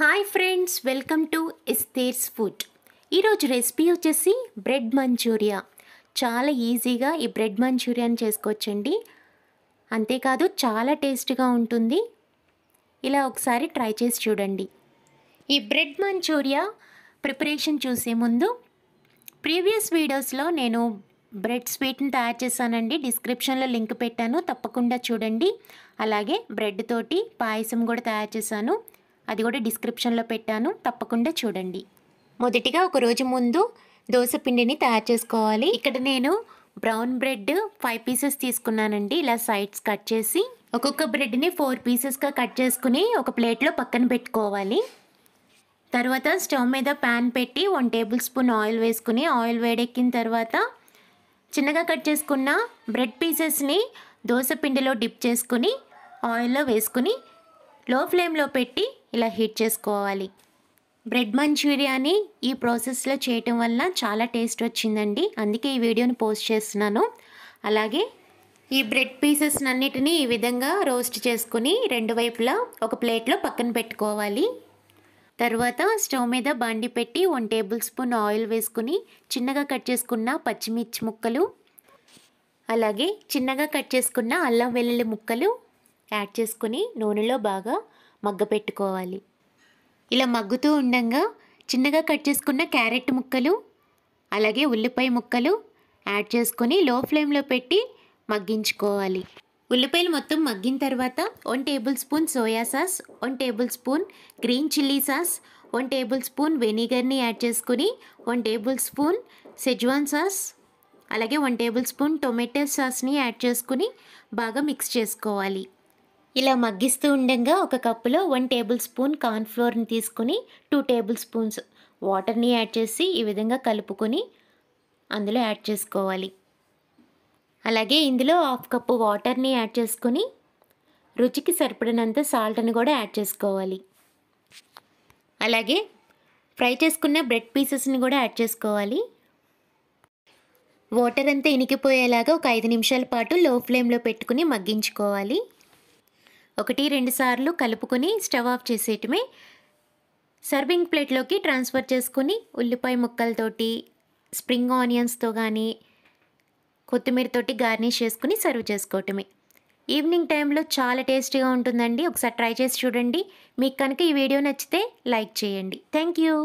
hi friends welcome to ఇస్తేర్స్ food ఈరోజు recipe వచ్చేసి బ్రెడ్ మంచూరియా చాలా ఈజీగా ఈ బ్రెడ్ మంచూరియాని చేసుకోవచ్చండి అంతేకాదు చాలా టేస్ట్గా ఉంటుంది ఇలా ఒకసారి ట్రై చేసి చూడండి ఈ బ్రెడ్ మంచూరియా ప్రిపరేషన్ చూసే ముందు ప్రీవియస్ వీడియోస్లో నేను బ్రెడ్ స్వీట్ని తయారు చేశానండి డిస్క్రిప్షన్లో లింక్ పెట్టాను తప్పకుండా చూడండి అలాగే బ్రెడ్ తోటి పాయసం కూడా తయారు చేశాను అది కూడా డిస్క్రిప్షన్లో పెట్టాను తప్పకుండా చూడండి మొదటిగా ఒకరోజు ముందు దోశ పిండిని తయారు చేసుకోవాలి ఇక్కడ నేను బ్రౌన్ బ్రెడ్ ఫైవ్ పీసెస్ తీసుకున్నానండి ఇలా సైడ్స్ కట్ చేసి ఒక్కొక్క బ్రెడ్ని ఫోర్ పీసెస్గా కట్ చేసుకుని ఒక ప్లేట్లో పక్కన పెట్టుకోవాలి తర్వాత స్టవ్ మీద ప్యాన్ పెట్టి వన్ టేబుల్ స్పూన్ ఆయిల్ వేసుకుని ఆయిల్ వేడెక్కిన తర్వాత చిన్నగా కట్ చేసుకున్న బ్రెడ్ పీసెస్ని దోశ పిండిలో డిప్ చేసుకుని ఆయిల్లో వేసుకుని లో ఫ్లేమ్లో పెట్టి ఇలా హీట్ చేసుకోవాలి బ్రెడ్ మంచూరియాని ఈ ప్రాసెస్లో చేయటం వల్ల చాలా టేస్ట్ వచ్చిందండి అందుకే ఈ వీడియోని పోస్ట్ చేస్తున్నాను అలాగే ఈ బ్రెడ్ పీసెస్ అన్నిటినీ ఈ విధంగా రోస్ట్ చేసుకుని రెండు వైపులా ఒక ప్లేట్లో పక్కన పెట్టుకోవాలి తర్వాత స్టవ్ మీద బండి పెట్టి వన్ టేబుల్ స్పూన్ ఆయిల్ వేసుకుని చిన్నగా కట్ చేసుకున్న పచ్చిమిర్చి ముక్కలు అలాగే చిన్నగా కట్ చేసుకున్న అల్లం వెల్లుల్లి ముక్కలు యాడ్ చేసుకుని నూనెలో బాగా మగ్గ పెట్టుకోవాలి ఇలా మగ్గుతూ ఉండగా చిన్నగా కట్ చేసుకున్న క్యారెట్ ముక్కలు అలాగే ఉల్లిపాయ ముక్కలు యాడ్ చేసుకొని లో ఫ్లేమ్లో పెట్టి మగ్గించుకోవాలి ఉల్లిపాయలు మొత్తం మగ్గిన తర్వాత one tablespoon soya sauce one tablespoon green chilli sauce one tablespoon వెనిగర్ని యాడ్ చేసుకుని one tablespoon schezwan sauce అలాగే వన్ టేబుల్ స్పూన్ టొమాటో సాస్ని యాడ్ చేసుకుని బాగా మిక్స్ చేసుకోవాలి ఇలా మగ్గిస్తూ ఉండగా ఒక కప్పులో వన్ టేబుల్ స్పూన్ కార్న్ఫ్లోర్ని తీసుకుని టూ టేబుల్ స్పూన్స్ వాటర్ని యాడ్ చేసి ఈ విధంగా కలుపుకొని అందులో యాడ్ చేసుకోవాలి అలాగే ఇందులో హాఫ్ కప్పు వాటర్ని యాడ్ చేసుకొని రుచికి సరిపడినంత సాల్ట్ని కూడా యాడ్ చేసుకోవాలి అలాగే ఫ్రై చేసుకున్న బ్రెడ్ పీసెస్ని కూడా యాడ్ చేసుకోవాలి వాటర్ అంతా ఇనికిపోయేలాగా ఒక ఐదు నిమిషాల పాటు లో ఫ్లేమ్లో పెట్టుకుని మగ్గించుకోవాలి ఒకటి రెండు సార్లు కలుపుకొని స్టవ్ ఆఫ్ చేసేయటమే సర్వింగ్ ప్లేట్లోకి ట్రాన్స్ఫర్ చేసుకుని ఉల్లిపాయ ముక్కలతోటి స్ప్రింగ్ ఆనియన్స్తో కానీ కొత్తిమీరతోటి గార్నిష్ చేసుకుని సర్వ్ చేసుకోవటమే ఈవినింగ్ టైంలో చాలా టేస్టీగా ఉంటుందండి ఒకసారి ట్రై చేసి చూడండి మీకు కనుక ఈ వీడియో నచ్చితే లైక్ చేయండి థ్యాంక్ యూ